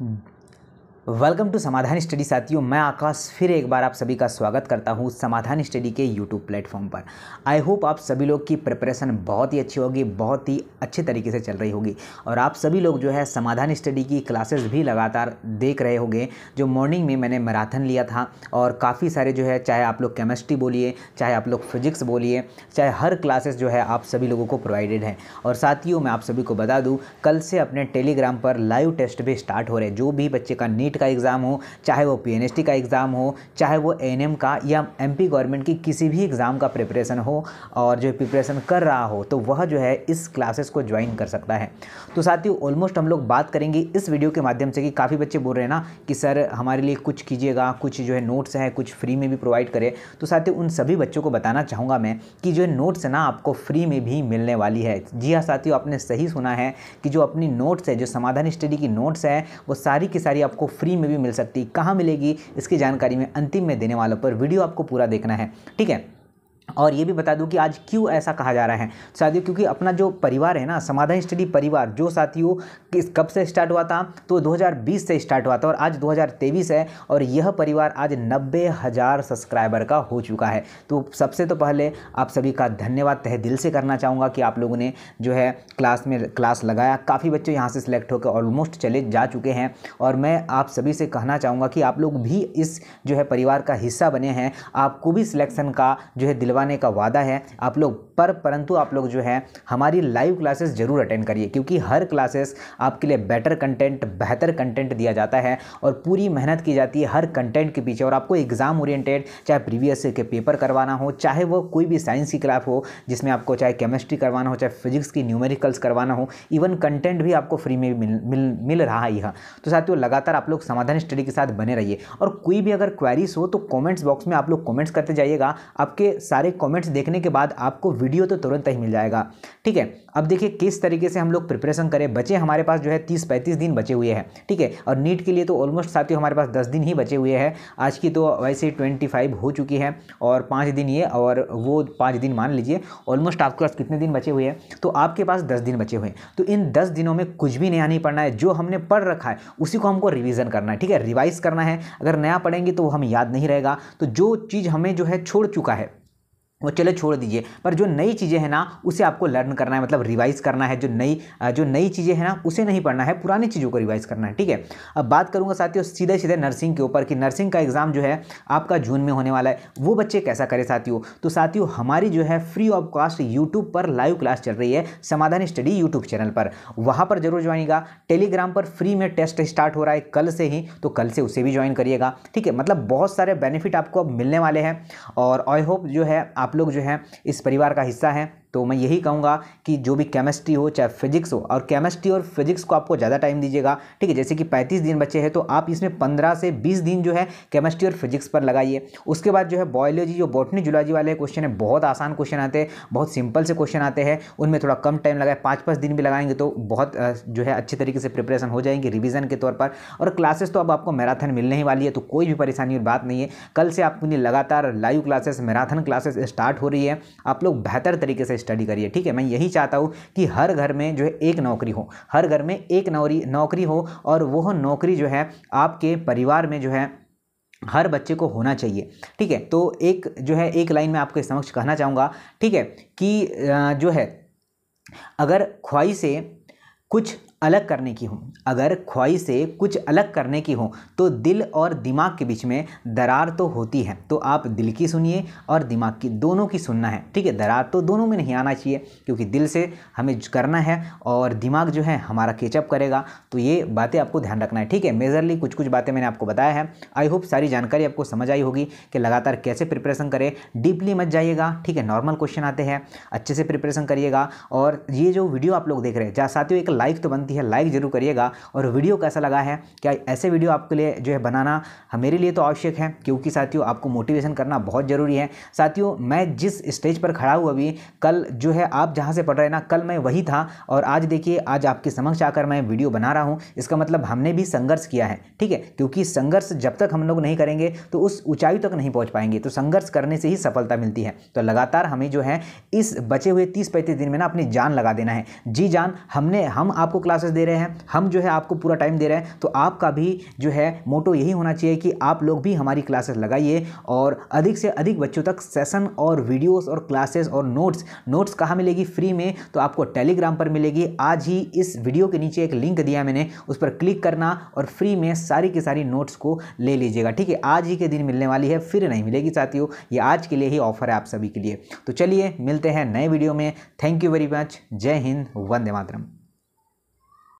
Hmm. Welcome to Samadhan study साथियों मैं आकाश फिर एक बार आप सभी का स्वागत करता हूँ समाधान स्टडी के यूट्यूब प्लेटफॉर्म पर आई होप आप सभी लोग की प्रिपरेशन बहुत ही अच्छी होगी बहुत ही अच्छे तरीके से चल रही होगी और आप सभी लोग जो है समाधान स्टडी की क्लासेस भी लगातार देख रहे होंगे जो मॉर्निंग में मैंने मैराथन लिया था और काफ़ी सारे जो है चाहे आप लोग केमिस्ट्री बोलिए चाहे आप लोग फिजिक्स बोलिए चाहे हर क्लासेस जो है आप सभी लोगों को प्रोवाइडेड हैं और साथियों मैं आप सभी को बता दूँ कल से अपने टेलीग्राम पर लाइव टेस्ट भी स्टार्ट हो रहे जो भी बच्चे का नीट नीट का एग्ज़ाम हो चाहे वो पी का एग्ज़ाम हो चाहे वो एन का या एम गवर्नमेंट की किसी भी एग्ज़ाम का प्रिपरेशन हो और जो प्रिपरेशन कर रहा हो तो वह जो है इस क्लासेस को ज्वाइन कर सकता है तो साथियों ऑलमोस्ट हम लोग बात करेंगे इस वीडियो के माध्यम से कि काफ़ी बच्चे बोल रहे हैं ना कि सर हमारे लिए कुछ कीजिएगा कुछ जो है नोट्स हैं कुछ फ्री में भी प्रोवाइड करें तो साथियों उन सभी बच्चों को बताना चाहूँगा मैं कि जो नोट्स ना आपको फ्री में भी मिलने वाली है जी हाँ साथियों आपने सही सुना है कि जो अपनी नोट्स है जो समाधान स्टडी की नोट्स है वो सारी की सारी आपको फ्री में भी मिल सकती है कहाँ मिलेगी इसकी जानकारी मैं अंतिम में देने वालों पर वीडियो आपको पूरा देखना है ठीक है और ये भी बता दूं कि आज क्यों ऐसा कहा जा रहा है साथियों क्योंकि अपना जो परिवार है ना समाधान स्टडी परिवार जो साथियों किस कब से स्टार्ट हुआ था तो 2020 से स्टार्ट हुआ था और आज 2023 है और यह परिवार आज नब्बे हज़ार सब्सक्राइबर का हो चुका है तो सबसे तो पहले आप सभी का धन्यवाद तह दिल से करना चाहूँगा कि आप लोगों ने जो है क्लास में क्लास लगाया काफ़ी बच्चे यहाँ से सिलेक्ट होकर ऑलमोस्ट चले जा चुके हैं और मैं आप सभी से कहना चाहूँगा कि आप लोग भी इस जो है परिवार का हिस्सा बने हैं आपको भी सिलेक्शन का जो है दिलवा करवाने का वादा है आप लोग पर परंतु आप लोग जो है हमारी लाइव क्लासेस ज़रूर अटेंड करिए क्योंकि हर क्लासेस आपके लिए बेटर कंटेंट बेहतर कंटेंट दिया जाता है और पूरी मेहनत की जाती है हर कंटेंट के पीछे और आपको एग्ज़ाम ओरिएंटेड चाहे प्रीवियस के पेपर करवाना हो चाहे वो कोई भी साइंस की क्लास हो जिसमें आपको चाहे केमिस्ट्री करवाना हो चाहे फिजिक्स की न्यूमेरिकल्स करवाना हो इवन कंटेंट भी आपको फ्री में मिल मिल, मिल रहा ही है तो साथियों लगातार आप लोग समाधान स्टडी के साथ बने रहिए और कोई भी अगर क्वेरीज हो तो कॉमेंट्स बॉक्स में आप लोग कॉमेंट्स करते जाइएगा आपके सारे सारे कमेंट्स देखने के बाद आपको वीडियो तो तुरंत ही मिल जाएगा ठीक है अब देखिए किस तरीके से हम लोग प्रिपरेशन करें बचे हमारे पास जो है तीस पैंतीस दिन बचे हुए हैं ठीक है और नीट के लिए तो ऑलमोस्ट साथियों हमारे पास दस दिन ही बचे हुए हैं आज की तो वैसे ट्वेंटी फाइव हो चुकी है और पाँच दिन ये और वो पाँच दिन मान लीजिए ऑलमोस्ट आपके पास कितने दिन बचे हुए हैं तो आपके पास दस दिन बचे हुए हैं तो इन दस दिनों में कुछ भी नया नहीं पढ़ना है जो हमने पढ़ रखा है उसी को हमको रिविज़न करना है ठीक है रिवाइज़ करना है अगर नया पढ़ेंगे तो वो हमें याद नहीं रहेगा तो जो चीज़ हमें जो है छोड़ चुका है वो चलो छोड़ दीजिए पर जो नई चीज़ें हैं ना उसे आपको लर्न करना है मतलब रिवाइज़ करना है जो नई जो नई चीज़ें हैं ना उसे नहीं पढ़ना है पुरानी चीज़ों को रिवाइज़ करना है ठीक है अब बात करूंगा साथियों सीधे सीधे नर्सिंग के ऊपर कि नर्सिंग का एग्ज़ाम जो है आपका जून में होने वाला है वो बच्चे कैसा करें साथियों तो साथियों हमारी जो है फ्री ऑफ कॉस्ट यूट्यूब पर लाइव क्लास चल रही है समाधान स्टडी यूट्यूब चैनल पर वहाँ पर जरूर ज्वाइनिएगा टेलीग्राम पर फ्री में टेस्ट स्टार्ट हो रहा है कल से ही तो कल से उसे भी ज्वाइन करिएगा ठीक है मतलब बहुत सारे बेनिफिट आपको अब मिलने वाले हैं और आई होप जो है आप आप लोग जो हैं इस परिवार का हिस्सा हैं तो मैं यही कहूँगा कि जो भी केमिस्ट्री हो चाहे फिजिक्स हो और केमिस्ट्री और फिजिक्स को आपको ज़्यादा टाइम दीजिएगा ठीक है जैसे कि पैंतीस दिन बचे हैं तो आप इसमें पंद्रह से बीस दिन जो है केमिस्ट्री और फिजिक्स पर लगाइए उसके बाद जो है बॉयोलॉजी जो बॉटनी जुलॉजी वाले क्वेश्चन है बहुत आसान क्वेश्चन आते हैं बहुत सिंपल से क्वेश्चन आते हैं उनमें थोड़ा कम टाइम लगाए पाँच पाँच दिन भी लगाएंगे तो बहुत जो है अच्छे तरीके से प्रिपरेशन हो जाएंगी रिविज़न के तौर पर और क्लासेस तो अब आपको मैराथन मिलने ही वाली है तो कोई भी परेशानी और बात नहीं है कल से आपके लिए लगातार live classes marathon classes start हो रही है आप लोग बेहतर तरीके से स्टडी करिए ठीक है मैं यही चाहता हूँ कि हर घर में जो है एक नौकरी हो हर घर में एक नौकरी नौकरी हो और वह नौकरी जो है आपके परिवार में जो है हर बच्चे को होना चाहिए ठीक है तो एक जो है एक लाइन में आपके समक्ष कहना चाहूँगा ठीक है कि जो है अगर ख्वाहिशें से कुछ अलग करने की हो अगर ख्वाहिश से कुछ अलग करने की हो तो दिल और दिमाग के बीच में दरार तो होती है तो आप दिल की सुनिए और दिमाग की दोनों की सुनना है ठीक है दरार तो दोनों में नहीं आना चाहिए क्योंकि दिल से हमें करना है और दिमाग जो है हमारा केचअप करेगा तो ये बातें आपको ध्यान रखना है ठीक है मेजरली कुछ कुछ बातें मैंने आपको बताया है आई होप सारी जानकारी आपको समझ आई होगी कि लगातार कैसे प्रिपरेशन करें डीपली मत जाइएगा ठीक है नॉर्मल क्वेश्चन आते हैं अच्छे से प्रिपरेशन करिएगा और ये जो वीडियो आप लोग देख रहे हैं साथियों एक लाइफ तो बनती बनती है लाइक ज़रूर करिएगा और वीडियो कैसा लगा है क्या ऐसे वीडियो आपके लिए जो है बनाना मेरे लिए तो आवश्यक है क्योंकि साथियों आपको मोटिवेशन करना बहुत ज़रूरी है साथियों मैं जिस स्टेज पर खड़ा हुआ अभी कल जो है आप जहाँ से पढ़ रहे ना कल मैं वही था और आज देखिए आज आपके समक्ष आकर मैं वीडियो बना रहा हूँ इसका मतलब हमने भी संघर्ष किया है ठीक है क्योंकि संघर्ष जब तक हम लोग नहीं करेंगे तो उस ऊंचाई तक नहीं पहुँच पाएंगे तो संघर्ष करने से ही सफलता मिलती है तो लगातार हमें जो है इस बचे हुए तीस पैंतीस दिन में ना अपनी जान लगा देना है जी जान हमने हम आपको क्लास क्लासेस दे रहे हैं हम जो है आपको पूरा टाइम दे रहे हैं तो आपका भी जो है मोटो यही होना चाहिए कि आप लोग भी हमारी क्लासेस लगाइए और अधिक से अधिक बच्चों तक सेशन और वीडियोस और क्लासेस और नोट्स नोट्स कहाँ मिलेगी फ्री में तो आपको टेलीग्राम पर मिलेगी आज ही इस वीडियो के नीचे एक लिंक दिया मैंने उस पर क्लिक करना और फ्री में सारी की सारी नोट्स को ले लीजिएगा ठीक है आज ही के दिन मिलने वाली है फिर नहीं मिलेगी साथियों ये आज के लिए ही ऑफर है आप सभी के लिए तो चलिए मिलते हैं नए वीडियो में थैंक यू वेरी मच जय हिंद वंदे मातरम